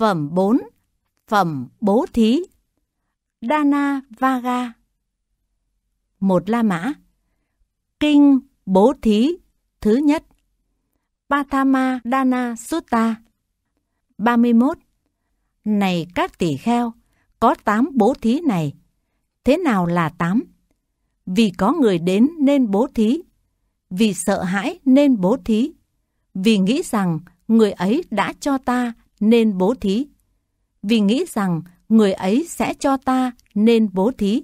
Phẩm 4 Phẩm Bố Thí Dana Vaga Một La Mã Kinh Bố Thí Thứ nhất pathama Dana Sutta 31 Này các tỷ kheo, có tám bố thí này. Thế nào là tám Vì có người đến nên bố thí. Vì sợ hãi nên bố thí. Vì nghĩ rằng người ấy đã cho ta nên bố thí. Vì nghĩ rằng người ấy sẽ cho ta nên bố thí.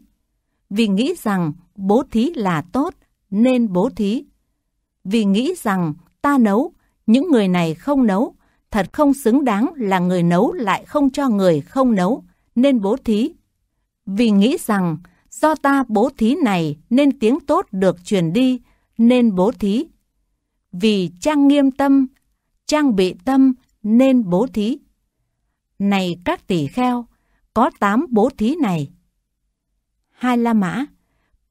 Vì nghĩ rằng bố thí là tốt nên bố thí. Vì nghĩ rằng ta nấu, những người này không nấu, thật không xứng đáng là người nấu lại không cho người không nấu nên bố thí. Vì nghĩ rằng do ta bố thí này nên tiếng tốt được truyền đi nên bố thí. Vì trang nghiêm tâm, trang bị tâm nên bố thí. Này các tỷ kheo, có tám bố thí này. Hai La Mã,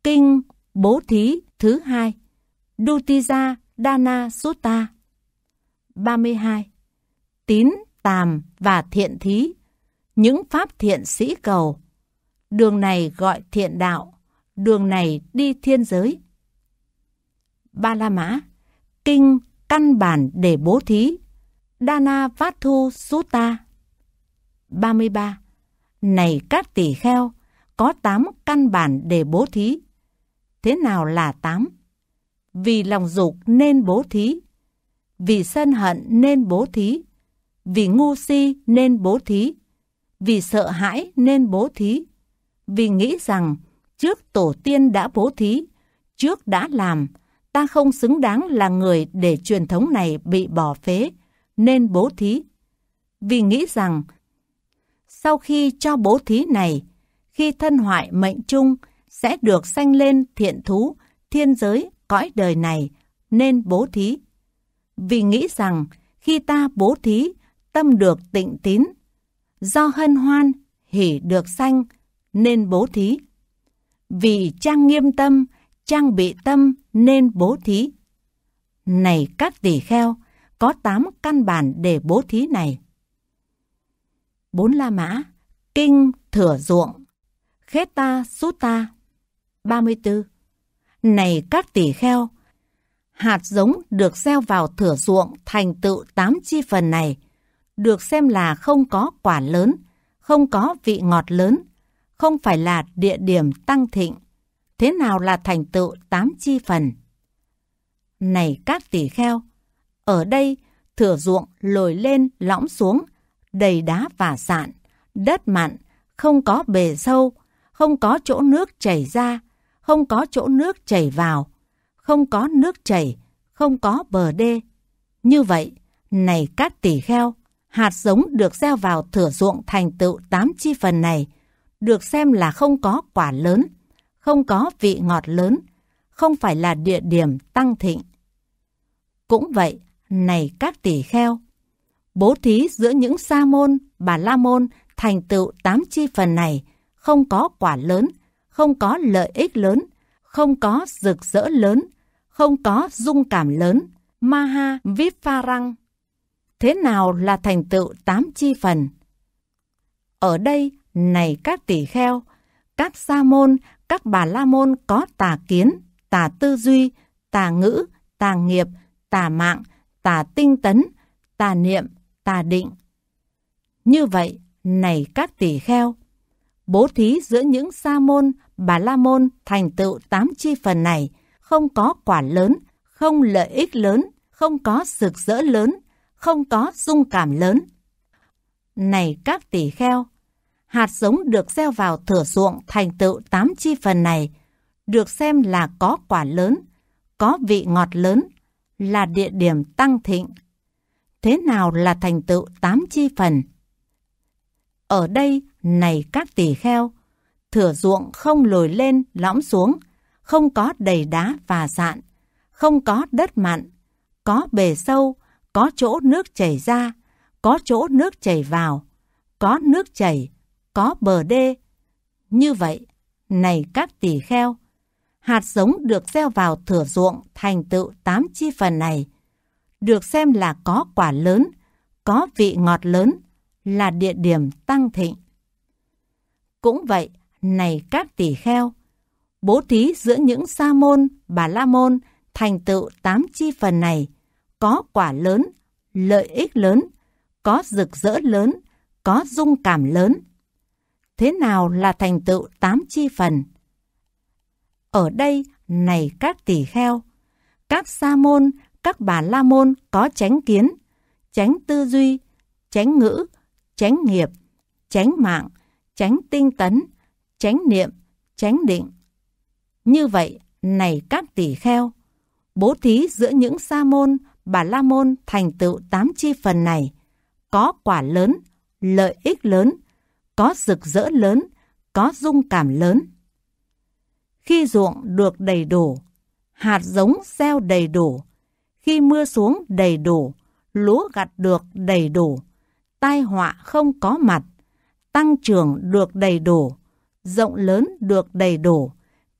Kinh Bố Thí thứ hai, Dutija Dana Sutta. 32. Tín, tàm và thiện thí, những pháp thiện sĩ cầu. Đường này gọi thiện đạo, đường này đi thiên giới. Ba La Mã, Kinh Căn bản để bố thí, Dana Vathu Sutta 33. Này các tỷ kheo, có 8 căn bản để bố thí. Thế nào là 8? Vì lòng dục nên bố thí, vì sân hận nên bố thí, vì ngu si nên bố thí, vì sợ hãi nên bố thí, vì nghĩ rằng trước tổ tiên đã bố thí, trước đã làm, ta không xứng đáng là người để truyền thống này bị bỏ phế nên bố thí. Vì nghĩ rằng, sau khi cho bố thí này, khi thân hoại mệnh chung sẽ được sanh lên thiện thú, thiên giới, cõi đời này, nên bố thí. Vì nghĩ rằng, khi ta bố thí, tâm được tịnh tín, do hân hoan, hỉ được sanh, nên bố thí. Vì trang nghiêm tâm, trang bị tâm nên bố thí. Này các tỷ kheo, có 8 căn bản để bố thí này. Bốn La Mã, Kinh Thửa Ruộng, ta Kheta Sutta 34. Này các tỷ kheo, hạt giống được gieo vào thửa ruộng thành tựu 8 chi phần này, được xem là không có quả lớn, không có vị ngọt lớn, không phải là địa điểm tăng thịnh. Thế nào là thành tựu tám chi phần? Này các tỷ kheo, ở đây, thửa ruộng lồi lên lõm xuống, đầy đá và sạn, đất mặn, không có bề sâu, không có chỗ nước chảy ra, không có chỗ nước chảy vào, không có nước chảy, không có bờ đê. Như vậy, này các tỷ kheo, hạt giống được gieo vào thửa ruộng thành tựu tám chi phần này, được xem là không có quả lớn, không có vị ngọt lớn, không phải là địa điểm tăng thịnh. Cũng vậy, này các tỷ kheo. Bố thí giữa những sa môn, bà la môn thành tựu tám chi phần này, không có quả lớn, không có lợi ích lớn, không có rực rỡ lớn, không có dung cảm lớn, Maha Vipharang. Thế nào là thành tựu tám chi phần? Ở đây, này các tỷ kheo, các sa môn, các bà la môn có tà kiến, tà tư duy, tà ngữ, tà nghiệp, tà mạng, tà tinh tấn, tà niệm, tà định. Như vậy, này các tỷ kheo, bố thí giữa những sa môn, bà la môn thành tựu tám chi phần này không có quả lớn, không lợi ích lớn, không có sực rỡ lớn, không có dung cảm lớn. Này các tỷ kheo, hạt giống được gieo vào thửa ruộng thành tựu tám chi phần này được xem là có quả lớn, có vị ngọt lớn, là địa điểm tăng thịnh. Thế nào là thành tựu tám chi phần? Ở đây, này các tỷ kheo, thửa ruộng không lồi lên, lõm xuống, không có đầy đá và sạn, không có đất mặn, có bề sâu, có chỗ nước chảy ra, có chỗ nước chảy vào, có nước chảy, có bờ đê. Như vậy, này các tỷ kheo, hạt giống được gieo vào thửa ruộng thành tựu tám chi phần này, được xem là có quả lớn, có vị ngọt lớn, là địa điểm tăng thịnh. Cũng vậy, này các tỷ kheo, bố thí giữa những sa môn, bà la môn thành tựu tám chi phần này, có quả lớn, lợi ích lớn, có rực rỡ lớn, có dung cảm lớn. Thế nào là thành tựu tám chi phần? ở đây này các tỷ kheo. Các sa môn, các bà la môn có tránh kiến, tránh tư duy, tránh ngữ, tránh nghiệp, tránh mạng, tránh tinh tấn, tránh niệm, tránh định. Như vậy, này các tỷ kheo, bố thí giữa những sa môn, bà la môn thành tựu tám chi phần này, có quả lớn, lợi ích lớn, có rực rỡ lớn, có dung cảm lớn khi ruộng được đầy đủ, hạt giống gieo đầy đủ, khi mưa xuống đầy đủ, lúa gặt được đầy đủ, tai họa không có mặt, tăng trưởng được đầy đủ, rộng lớn được đầy đủ,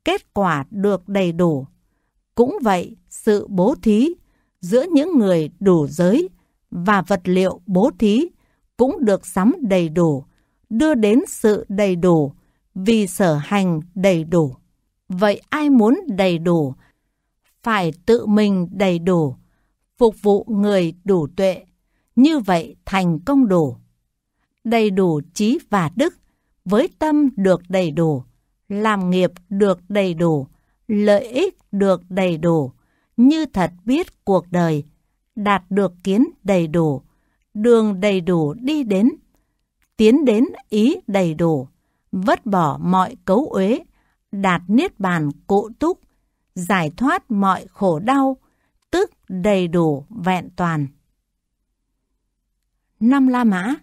kết quả được đầy đủ. Cũng vậy, sự bố thí giữa những người đủ giới và vật liệu bố thí cũng được sắm đầy đủ, đưa đến sự đầy đủ vì sở hành đầy đủ. Vậy ai muốn đầy đủ? Phải tự mình đầy đủ, phục vụ người đủ tuệ, như vậy thành công đủ. Đầy đủ trí và đức, với tâm được đầy đủ, làm nghiệp được đầy đủ, lợi ích được đầy đủ, như thật biết cuộc đời, đạt được kiến đầy đủ, đường đầy đủ đi đến, tiến đến ý đầy đủ, vứt bỏ mọi cấu uế, đạt niết bàn cụ túc, giải thoát mọi khổ đau, tức đầy đủ vẹn toàn. Năm La Mã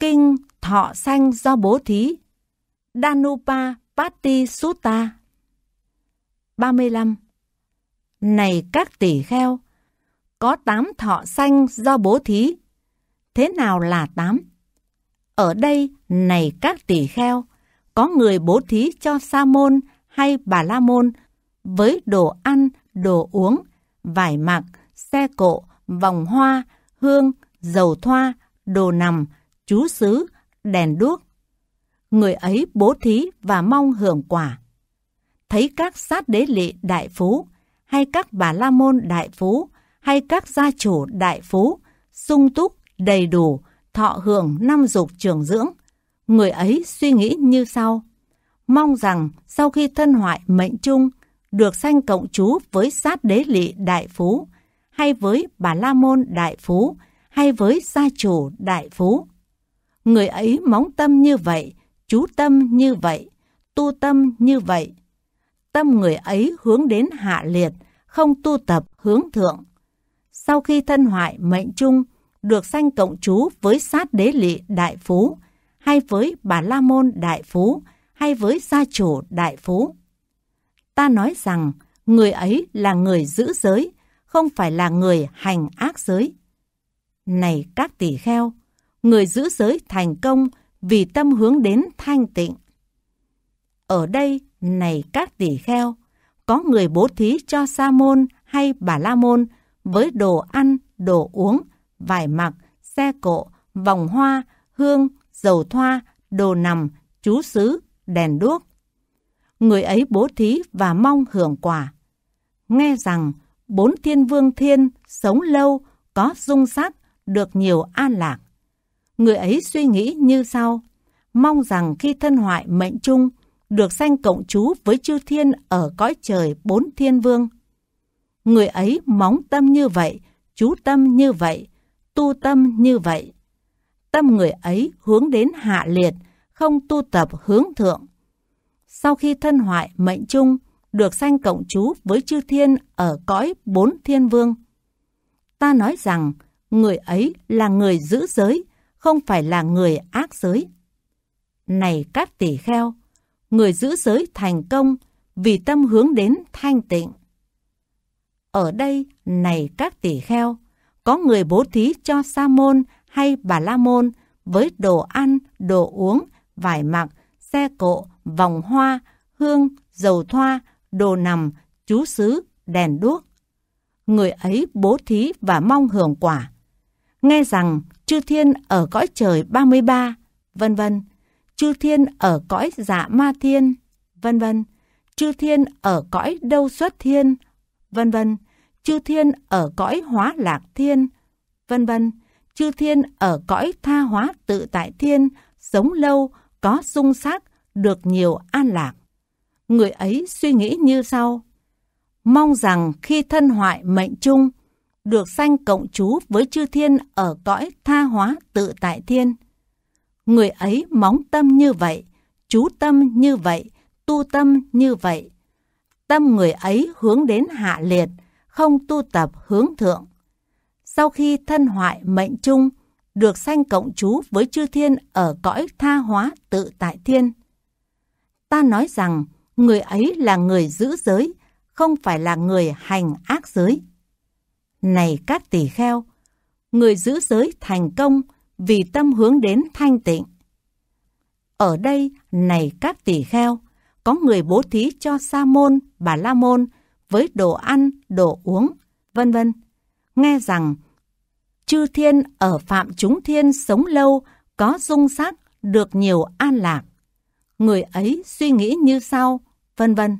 Kinh Thọ xanh do Bố Thí Danupa Patti Sutta 35 Này các tỷ kheo, có tám thọ xanh do bố thí. Thế nào là tám? Ở đây, này các tỷ kheo, có người bố thí cho sa môn hay bà la môn với đồ ăn, đồ uống, vải mặc, xe cộ, vòng hoa, hương, dầu thoa, đồ nằm, chú xứ, đèn đuốc. Người ấy bố thí và mong hưởng quả. Thấy các sát đế lị đại phú, hay các bà la môn đại phú, hay các gia chủ đại phú, sung túc, đầy đủ, thọ hưởng năm dục trường dưỡng, người ấy suy nghĩ như sau. Mong rằng sau khi thân hoại mệnh chung, được sanh cộng chú với sát đế lị đại phú, hay với bà La Môn đại phú, hay với gia chủ đại phú. Người ấy móng tâm như vậy, chú tâm như vậy, tu tâm như vậy. Tâm người ấy hướng đến hạ liệt, không tu tập hướng thượng. Sau khi thân hoại mệnh chung, được sanh cộng chú với sát đế lị đại phú, hay với bà La Môn Đại Phú, hay với gia chủ Đại Phú. Ta nói rằng, người ấy là người giữ giới, không phải là người hành ác giới. Này các tỷ kheo, người giữ giới thành công vì tâm hướng đến thanh tịnh. Ở đây, này các tỷ kheo, có người bố thí cho sa môn hay bà la môn với đồ ăn, đồ uống, vải mặc, xe cộ, vòng hoa, hương, dầu thoa, đồ nằm, chú sứ, đèn đuốc. Người ấy bố thí và mong hưởng quả. Nghe rằng bốn thiên vương thiên sống lâu, có dung sắc, được nhiều an lạc. Người ấy suy nghĩ như sau, mong rằng khi thân hoại mệnh chung, được sanh cộng chú với chư thiên ở cõi trời bốn thiên vương. Người ấy móng tâm như vậy, chú tâm như vậy, tu tâm như vậy, tâm người ấy hướng đến hạ liệt, không tu tập hướng thượng. Sau khi thân hoại mệnh chung, được sanh cộng chú với chư thiên ở cõi bốn thiên vương. Ta nói rằng, người ấy là người giữ giới, không phải là người ác giới. Này các tỷ kheo, người giữ giới thành công vì tâm hướng đến thanh tịnh. Ở đây, này các tỷ kheo, có người bố thí cho sa môn hay Bà La Môn với đồ ăn, đồ uống, vải mặc, xe cộ, vòng hoa, hương, dầu thoa, đồ nằm, chú sứ, đèn đuốc. Người ấy bố thí và mong hưởng quả. Nghe rằng chư thiên ở cõi trời 33, vân vân. Chư thiên ở cõi dạ ma thiên, vân vân. Chư thiên ở cõi đâu xuất thiên, vân vân. Chư thiên ở cõi hóa lạc thiên, vân vân chư thiên ở cõi tha hóa tự tại thiên, sống lâu, có dung sắc được nhiều an lạc. Người ấy suy nghĩ như sau. Mong rằng khi thân hoại mệnh chung, được sanh cộng chú với chư thiên ở cõi tha hóa tự tại thiên. Người ấy móng tâm như vậy, chú tâm như vậy, tu tâm như vậy. Tâm người ấy hướng đến hạ liệt, không tu tập hướng thượng sau khi thân hoại mệnh chung, được sanh cộng chú với chư thiên ở cõi tha hóa tự tại thiên. Ta nói rằng, người ấy là người giữ giới, không phải là người hành ác giới. Này các tỷ kheo, người giữ giới thành công vì tâm hướng đến thanh tịnh. Ở đây, này các tỷ kheo, có người bố thí cho sa môn, bà la môn với đồ ăn, đồ uống, vân vân. Nghe rằng chư thiên ở phạm chúng thiên sống lâu, có dung sắc, được nhiều an lạc. Người ấy suy nghĩ như sau, vân vân.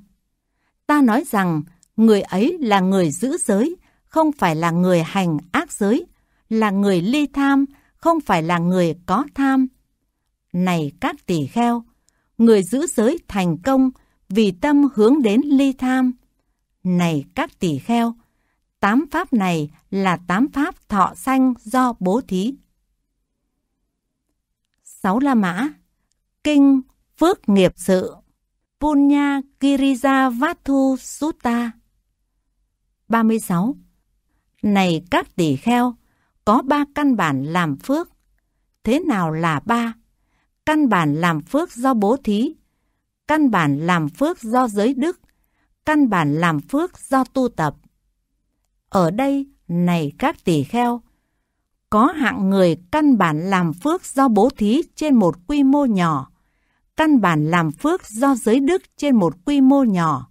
Ta nói rằng, người ấy là người giữ giới, không phải là người hành ác giới, là người ly tham, không phải là người có tham. Này các tỷ kheo, người giữ giới thành công vì tâm hướng đến ly tham. Này các tỷ kheo, Tám pháp này là tám pháp thọ sanh do bố thí. Sáu La Mã Kinh Phước Nghiệp Sự Punya Kirija Vathu Sutta 36 Này các tỷ kheo, có ba căn bản làm phước. Thế nào là ba? Căn bản làm phước do bố thí, căn bản làm phước do giới đức, căn bản làm phước do tu tập ở đây này các tỷ kheo, có hạng người căn bản làm phước do bố thí trên một quy mô nhỏ, căn bản làm phước do giới đức trên một quy mô nhỏ,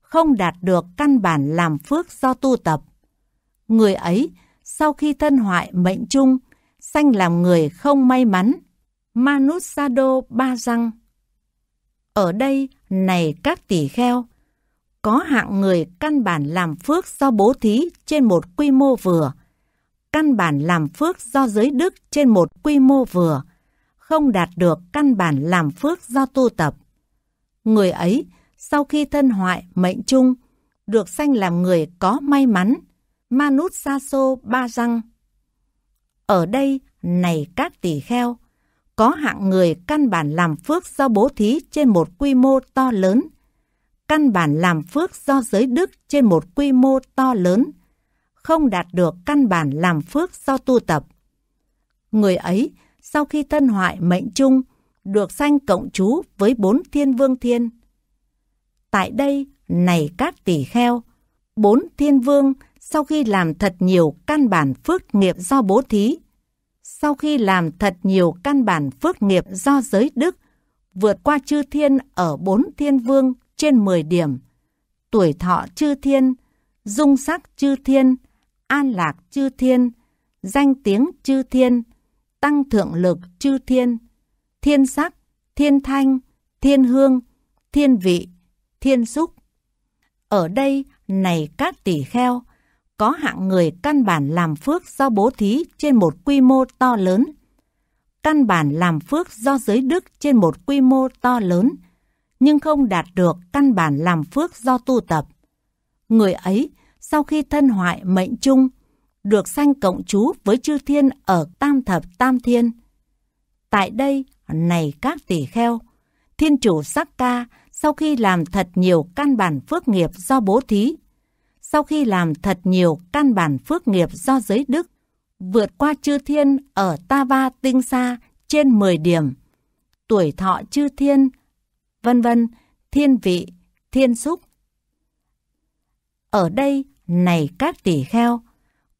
không đạt được căn bản làm phước do tu tập. Người ấy, sau khi thân hoại mệnh chung, sanh làm người không may mắn. Manusado Ba Răng Ở đây, này các tỷ kheo, có hạng người căn bản làm phước do bố thí trên một quy mô vừa, căn bản làm phước do giới đức trên một quy mô vừa, không đạt được căn bản làm phước do tu tập. Người ấy, sau khi thân hoại mệnh chung, được sanh làm người có may mắn, Manut Saso Ba Răng. Ở đây, này các tỷ kheo, có hạng người căn bản làm phước do bố thí trên một quy mô to lớn, căn bản làm phước do giới đức trên một quy mô to lớn, không đạt được căn bản làm phước do tu tập. Người ấy, sau khi thân hoại mệnh chung, được sanh cộng chú với bốn thiên vương thiên. Tại đây, này các tỷ kheo, bốn thiên vương sau khi làm thật nhiều căn bản phước nghiệp do bố thí, sau khi làm thật nhiều căn bản phước nghiệp do giới đức, vượt qua chư thiên ở bốn thiên vương trên 10 điểm, tuổi thọ chư thiên, dung sắc chư thiên, an lạc chư thiên, danh tiếng chư thiên, tăng thượng lực chư thiên, thiên sắc, thiên thanh, thiên hương, thiên vị, thiên xúc. Ở đây, này các tỷ kheo, có hạng người căn bản làm phước do bố thí trên một quy mô to lớn. Căn bản làm phước do giới đức trên một quy mô to lớn nhưng không đạt được căn bản làm phước do tu tập. Người ấy, sau khi thân hoại mệnh chung, được sanh cộng chú với chư thiên ở tam thập tam thiên. Tại đây, này các tỷ kheo, thiên chủ sắc ca sau khi làm thật nhiều căn bản phước nghiệp do bố thí, sau khi làm thật nhiều căn bản phước nghiệp do giới đức, vượt qua chư thiên ở ta Tava Tinh xa trên 10 điểm, tuổi thọ chư thiên vân vân, thiên vị, thiên xúc. Ở đây, này các tỷ kheo,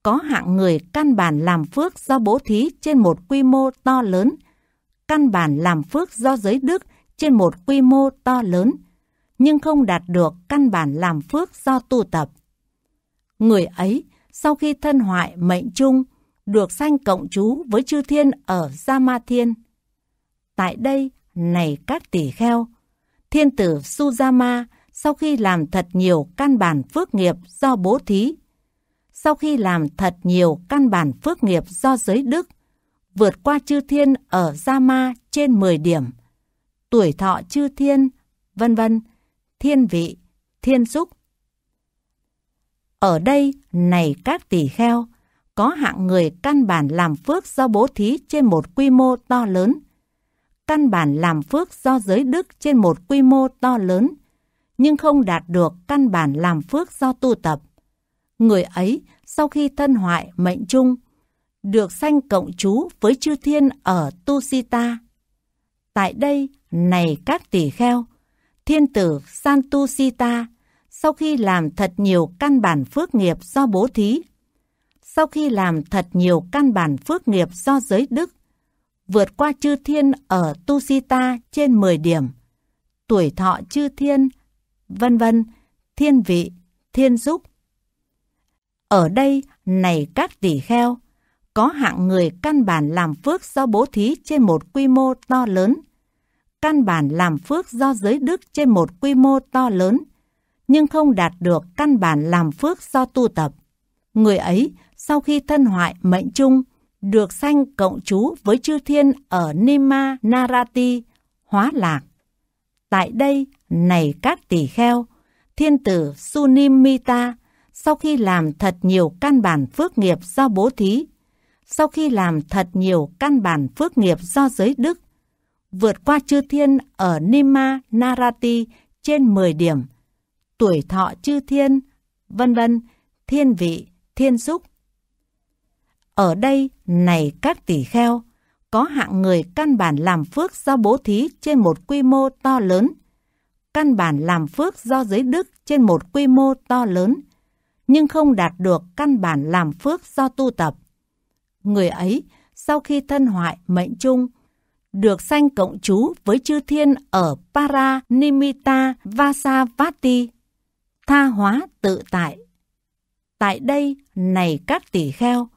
có hạng người căn bản làm phước do bố thí trên một quy mô to lớn, căn bản làm phước do giới đức trên một quy mô to lớn, nhưng không đạt được căn bản làm phước do tu tập. Người ấy, sau khi thân hoại mệnh chung, được sanh cộng chú với chư thiên ở Gia Ma Thiên. Tại đây, này các tỷ kheo, Thiên tử Sujama sau khi làm thật nhiều căn bản phước nghiệp do bố thí, sau khi làm thật nhiều căn bản phước nghiệp do giới đức, vượt qua chư thiên ở Gia Ma trên 10 điểm, tuổi thọ chư thiên, vân vân, thiên vị, thiên xúc. Ở đây, này các tỷ kheo, có hạng người căn bản làm phước do bố thí trên một quy mô to lớn – căn bản làm phước do giới đức trên một quy mô to lớn, nhưng không đạt được căn bản làm phước do tu tập. Người ấy, sau khi thân hoại mệnh chung, được sanh cộng chú với chư thiên ở Tusita Tại đây, này các tỷ kheo, thiên tử San Tu sau khi làm thật nhiều căn bản phước nghiệp do bố thí, sau khi làm thật nhiều căn bản phước nghiệp do giới đức, vượt qua chư thiên ở Tusita trên 10 điểm, tuổi thọ chư thiên, vân vân, thiên vị, thiên giúp. Ở đây, này các tỷ kheo, có hạng người căn bản làm phước do bố thí trên một quy mô to lớn, căn bản làm phước do giới đức trên một quy mô to lớn, nhưng không đạt được căn bản làm phước do tu tập. Người ấy, sau khi thân hoại mệnh chung, được sanh cộng chú với chư thiên ở Nima Narati, Hóa Lạc. Tại đây, này các tỷ kheo, thiên tử Sunimita, sau khi làm thật nhiều căn bản phước nghiệp do bố thí, sau khi làm thật nhiều căn bản phước nghiệp do giới đức, vượt qua chư thiên ở Nima Narati trên 10 điểm, tuổi thọ chư thiên, vân vân, thiên vị, thiên xúc, ở đây, này các tỷ kheo, có hạng người căn bản làm phước do bố thí trên một quy mô to lớn, căn bản làm phước do giới đức trên một quy mô to lớn, nhưng không đạt được căn bản làm phước do tu tập. Người ấy, sau khi thân hoại mệnh chung, được sanh cộng chú với chư thiên ở Paranimita Vasavati, tha hóa tự tại. Tại đây, này các tỷ kheo,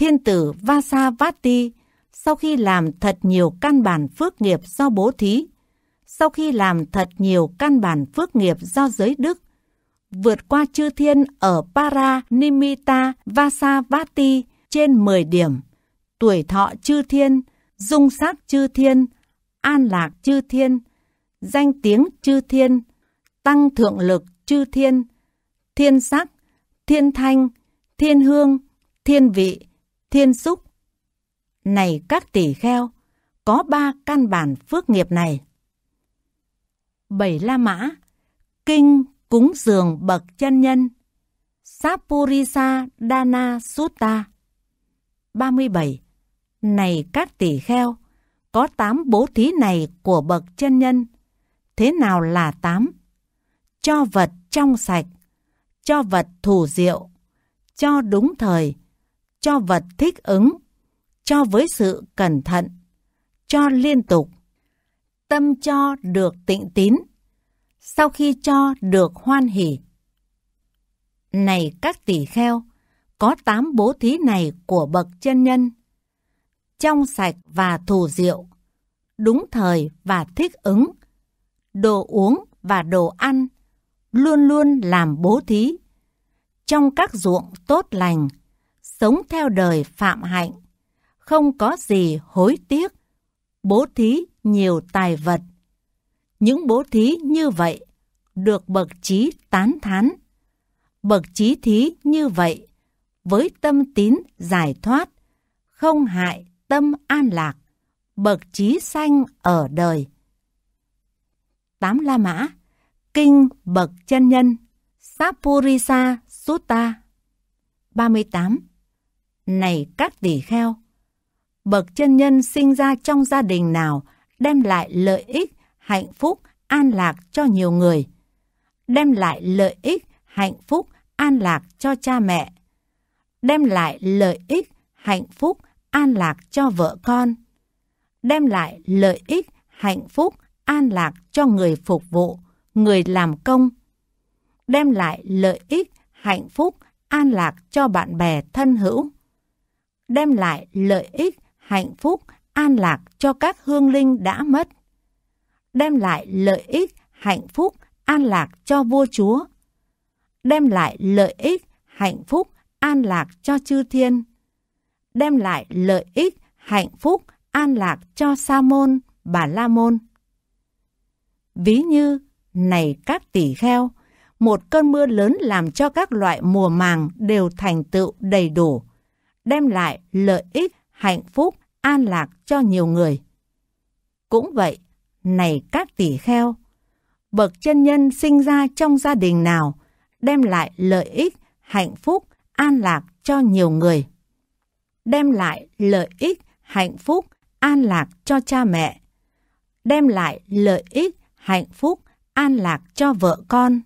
thiên tử Vasavati sau khi làm thật nhiều căn bản phước nghiệp do bố thí, sau khi làm thật nhiều căn bản phước nghiệp do giới đức, vượt qua chư thiên ở Para Nimita Vasavati trên 10 điểm, tuổi thọ chư thiên, dung sắc chư thiên, an lạc chư thiên, danh tiếng chư thiên, tăng thượng lực chư thiên, thiên sắc, thiên thanh, thiên hương, thiên vị, thiên xúc. Này các tỷ kheo, có ba căn bản phước nghiệp này. Bảy La Mã, Kinh Cúng Dường Bậc Chân Nhân, Sapurisa Dana Sutta. 37. Này các tỷ kheo, có tám bố thí này của bậc chân nhân. Thế nào là tám? Cho vật trong sạch, cho vật thủ diệu, cho đúng thời, cho vật thích ứng, cho với sự cẩn thận, cho liên tục. Tâm cho được tịnh tín, sau khi cho được hoan hỷ. Này các tỷ kheo, có tám bố thí này của bậc chân nhân. Trong sạch và thù diệu, đúng thời và thích ứng, đồ uống và đồ ăn, luôn luôn làm bố thí. Trong các ruộng tốt lành, sống theo đời phạm hạnh, không có gì hối tiếc, bố thí nhiều tài vật. Những bố thí như vậy được bậc trí tán thán. Bậc trí thí như vậy với tâm tín giải thoát, không hại tâm an lạc, bậc trí sanh ở đời. Tám La Mã Kinh Bậc Chân Nhân Sapurisa Sutta 38 này các tỷ kheo, bậc chân nhân sinh ra trong gia đình nào đem lại lợi ích, hạnh phúc, an lạc cho nhiều người, đem lại lợi ích, hạnh phúc, an lạc cho cha mẹ, đem lại lợi ích, hạnh phúc, an lạc cho vợ con, đem lại lợi ích, hạnh phúc, an lạc cho người phục vụ, người làm công, đem lại lợi ích, hạnh phúc, an lạc cho bạn bè thân hữu đem lại lợi ích, hạnh phúc, an lạc cho các hương linh đã mất. Đem lại lợi ích, hạnh phúc, an lạc cho vua chúa. Đem lại lợi ích, hạnh phúc, an lạc cho chư thiên. Đem lại lợi ích, hạnh phúc, an lạc cho sa môn, bà la môn. Ví như, này các tỷ kheo, một cơn mưa lớn làm cho các loại mùa màng đều thành tựu đầy đủ, đem lại lợi ích, hạnh phúc, an lạc cho nhiều người. Cũng vậy, này các tỷ kheo, bậc chân nhân sinh ra trong gia đình nào đem lại lợi ích, hạnh phúc, an lạc cho nhiều người. Đem lại lợi ích, hạnh phúc, an lạc cho cha mẹ. Đem lại lợi ích, hạnh phúc, an lạc cho vợ con.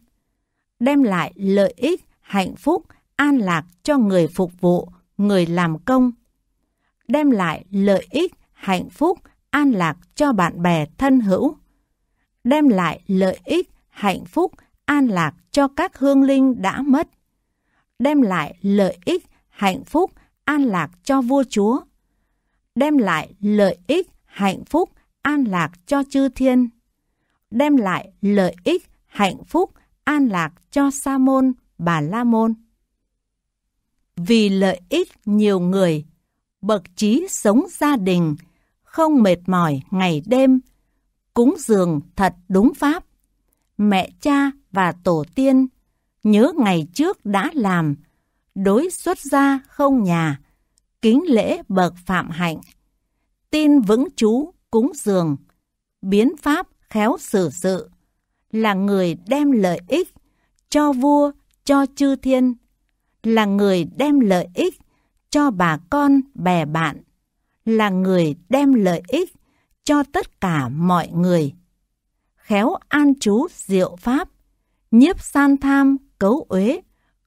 Đem lại lợi ích, hạnh phúc, an lạc cho người phục vụ, người làm công, đem lại lợi ích, hạnh phúc, an lạc cho bạn bè thân hữu, đem lại lợi ích, hạnh phúc, an lạc cho các hương linh đã mất, đem lại lợi ích, hạnh phúc, an lạc cho vua chúa, đem lại lợi ích, hạnh phúc, an lạc cho chư thiên, đem lại lợi ích, hạnh phúc, an lạc cho sa môn, bà la môn vì lợi ích nhiều người, bậc trí sống gia đình, không mệt mỏi ngày đêm, cúng dường thật đúng pháp. Mẹ cha và tổ tiên nhớ ngày trước đã làm, đối xuất gia không nhà, kính lễ bậc phạm hạnh, tin vững chú cúng dường, biến pháp khéo xử sự, là người đem lợi ích cho vua, cho chư thiên là người đem lợi ích cho bà con bè bạn, là người đem lợi ích cho tất cả mọi người. Khéo an trú diệu pháp, nhiếp san tham cấu uế,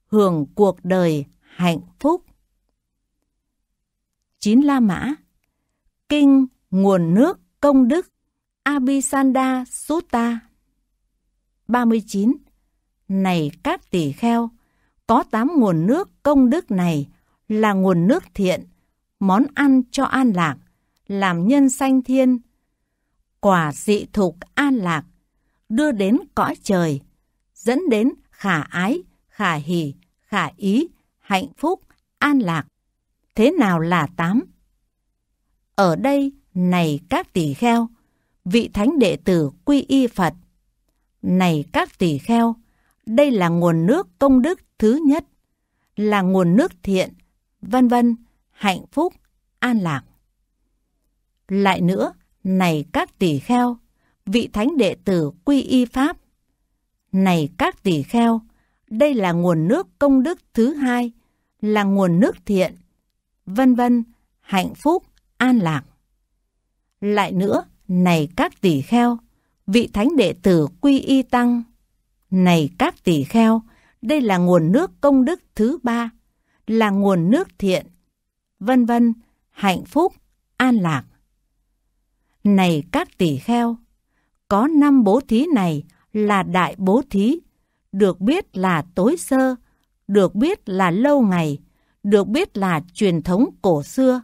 hưởng cuộc đời hạnh phúc. Chín La Mã Kinh Nguồn nước công đức Abhisanda Sutta 39 Này các tỷ kheo, có tám nguồn nước công đức này là nguồn nước thiện, món ăn cho an lạc, làm nhân sanh thiên, quả dị thục an lạc, đưa đến cõi trời, dẫn đến khả ái, khả hỷ, khả ý, hạnh phúc, an lạc. Thế nào là tám? Ở đây, này các tỷ kheo, vị thánh đệ tử quy y Phật. Này các tỷ kheo, đây là nguồn nước công đức Thứ nhất là nguồn nước thiện, vân vân, hạnh phúc, an lạc. Lại nữa, này các tỷ kheo, vị thánh đệ tử quy y Pháp. Này các tỷ kheo, đây là nguồn nước công đức thứ hai, là nguồn nước thiện, vân vân, hạnh phúc, an lạc. Lại nữa, này các tỷ kheo, vị thánh đệ tử quy y tăng. Này các tỷ kheo, đây là nguồn nước công đức thứ ba, là nguồn nước thiện, vân vân, hạnh phúc, an lạc. Này các tỷ kheo, có năm bố thí này là đại bố thí, được biết là tối sơ, được biết là lâu ngày, được biết là truyền thống cổ xưa,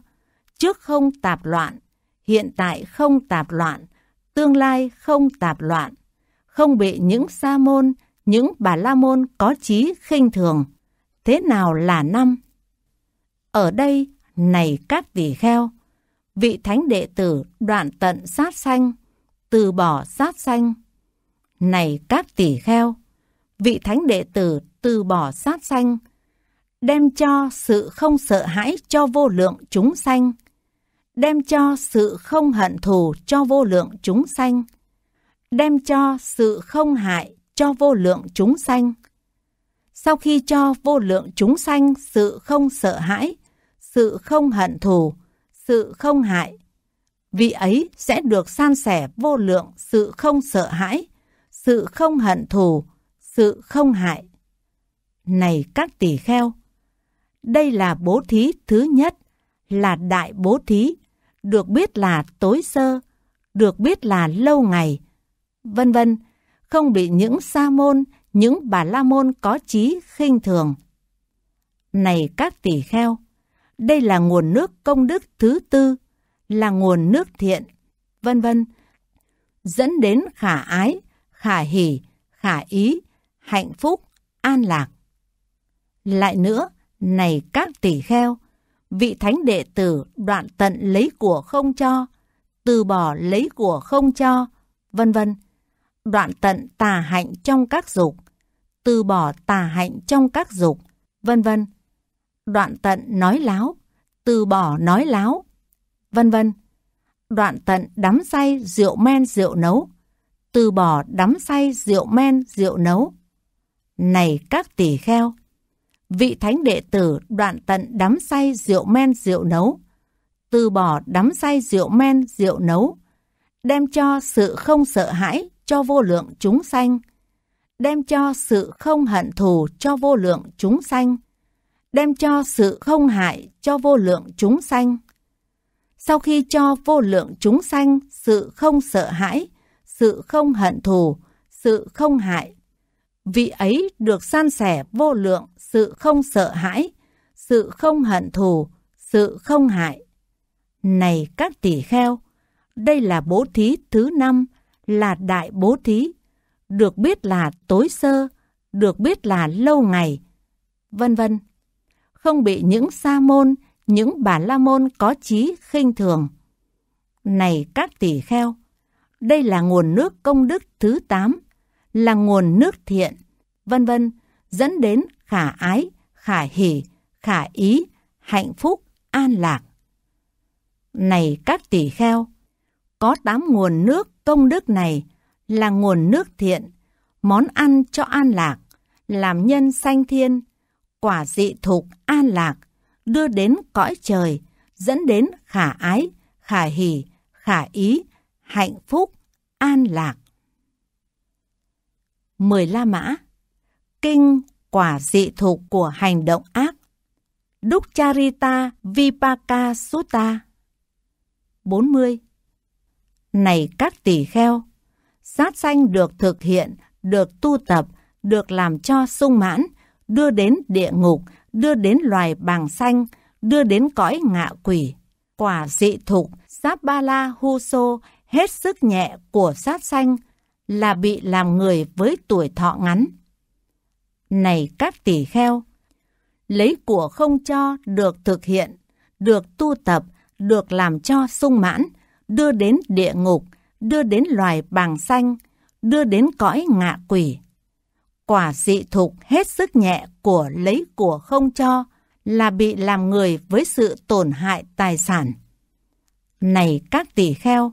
trước không tạp loạn, hiện tại không tạp loạn, tương lai không tạp loạn, không bị những sa môn, những bà la môn có trí khinh thường. Thế nào là năm? Ở đây, này các tỷ kheo, vị thánh đệ tử đoạn tận sát sanh, từ bỏ sát sanh. Này các tỷ kheo, vị thánh đệ tử từ bỏ sát sanh, đem cho sự không sợ hãi cho vô lượng chúng sanh, đem cho sự không hận thù cho vô lượng chúng sanh, đem cho sự không hại cho vô lượng chúng sanh. Sau khi cho vô lượng chúng sanh sự không sợ hãi, sự không hận thù, sự không hại, vị ấy sẽ được san sẻ vô lượng sự không sợ hãi, sự không hận thù, sự không hại. Này các tỷ kheo, đây là bố thí thứ nhất, là đại bố thí, được biết là tối sơ, được biết là lâu ngày, vân vân không bị những sa môn, những bà la môn có trí khinh thường. Này các tỷ kheo, đây là nguồn nước công đức thứ tư, là nguồn nước thiện, vân vân, dẫn đến khả ái, khả hỷ, khả ý, hạnh phúc, an lạc. Lại nữa, này các tỷ kheo, vị thánh đệ tử đoạn tận lấy của không cho, từ bỏ lấy của không cho, vân vân đoạn tận tà hạnh trong các dục, từ bỏ tà hạnh trong các dục, vân vân. Đoạn tận nói láo, từ bỏ nói láo, vân vân. Đoạn tận đắm say rượu men rượu nấu, từ bỏ đắm say rượu men rượu nấu. Này các tỷ kheo, vị thánh đệ tử đoạn tận đắm say rượu men rượu nấu, từ bỏ đắm say rượu men rượu nấu, đem cho sự không sợ hãi cho vô lượng chúng sanh, đem cho sự không hận thù cho vô lượng chúng sanh, đem cho sự không hại cho vô lượng chúng sanh. Sau khi cho vô lượng chúng sanh sự không sợ hãi, sự không hận thù, sự không hại, vị ấy được san sẻ vô lượng sự không sợ hãi, sự không hận thù, sự không hại. Này các tỷ kheo, đây là bố thí thứ năm là đại bố thí, được biết là tối sơ, được biết là lâu ngày, vân vân. Không bị những sa môn, những bà la môn có trí khinh thường. Này các tỷ kheo, đây là nguồn nước công đức thứ 8, là nguồn nước thiện, vân vân, dẫn đến khả ái, khả hỷ, khả ý, hạnh phúc, an lạc. Này các tỷ kheo, có 8 nguồn nước Công đức này là nguồn nước thiện, món ăn cho an lạc, làm nhân sanh thiên, quả dị thục an lạc, đưa đến cõi trời, dẫn đến khả ái, khả hỷ, khả ý, hạnh phúc, an lạc. Mười La Mã Kinh quả dị thục của hành động ác Đúc Charita Vipaka Sutta 40 này các tỷ kheo. Sát sanh được thực hiện, được tu tập, được làm cho sung mãn, đưa đến địa ngục, đưa đến loài bàng xanh, đưa đến cõi ngạ quỷ. Quả dị thục, sát ba la hu sô, hết sức nhẹ của sát sanh là bị làm người với tuổi thọ ngắn. Này các tỷ kheo, lấy của không cho được thực hiện, được tu tập, được làm cho sung mãn, đưa đến địa ngục, đưa đến loài bàng xanh, đưa đến cõi ngạ quỷ. Quả dị thục hết sức nhẹ của lấy của không cho là bị làm người với sự tổn hại tài sản. Này các tỷ kheo,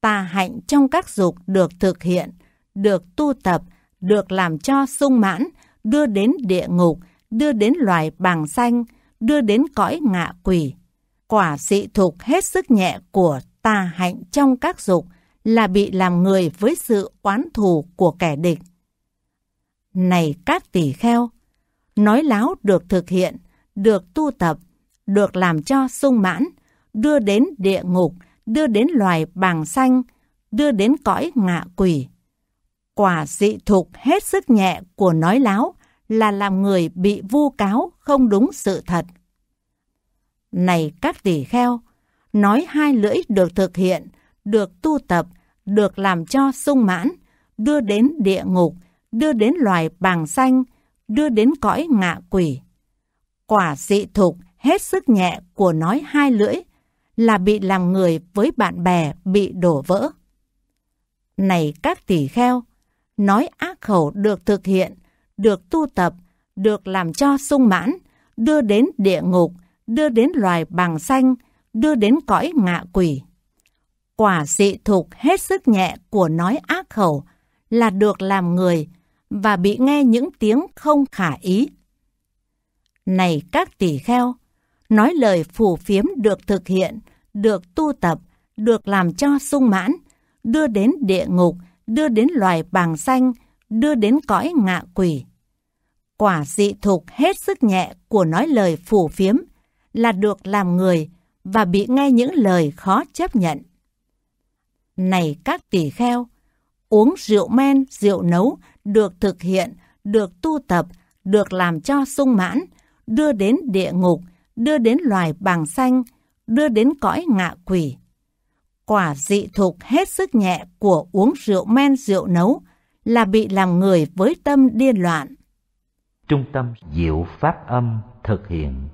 tà hạnh trong các dục được thực hiện, được tu tập, được làm cho sung mãn, đưa đến địa ngục, đưa đến loài bàng xanh, đưa đến cõi ngạ quỷ. Quả dị thục hết sức nhẹ của tà hạnh trong các dục là bị làm người với sự oán thù của kẻ địch. Này các tỷ kheo, nói láo được thực hiện, được tu tập, được làm cho sung mãn, đưa đến địa ngục, đưa đến loài bàng xanh, đưa đến cõi ngạ quỷ. Quả dị thục hết sức nhẹ của nói láo là làm người bị vu cáo không đúng sự thật. Này các tỷ kheo, nói hai lưỡi được thực hiện, được tu tập, được làm cho sung mãn, đưa đến địa ngục, đưa đến loài bàng xanh, đưa đến cõi ngạ quỷ. Quả dị thục hết sức nhẹ của nói hai lưỡi là bị làm người với bạn bè bị đổ vỡ. Này các tỷ kheo, nói ác khẩu được thực hiện, được tu tập, được làm cho sung mãn, đưa đến địa ngục, đưa đến loài bằng xanh, đưa đến cõi ngạ quỷ. Quả dị thục hết sức nhẹ của nói ác khẩu là được làm người và bị nghe những tiếng không khả ý. Này các tỷ kheo, nói lời phù phiếm được thực hiện, được tu tập, được làm cho sung mãn, đưa đến địa ngục, đưa đến loài bàng xanh, đưa đến cõi ngạ quỷ. Quả dị thục hết sức nhẹ của nói lời phù phiếm là được làm người và bị nghe những lời khó chấp nhận. Này các tỷ kheo, uống rượu men, rượu nấu được thực hiện, được tu tập, được làm cho sung mãn, đưa đến địa ngục, đưa đến loài bàng xanh, đưa đến cõi ngạ quỷ. Quả dị thục hết sức nhẹ của uống rượu men rượu nấu là bị làm người với tâm điên loạn. Trung tâm Diệu Pháp Âm thực hiện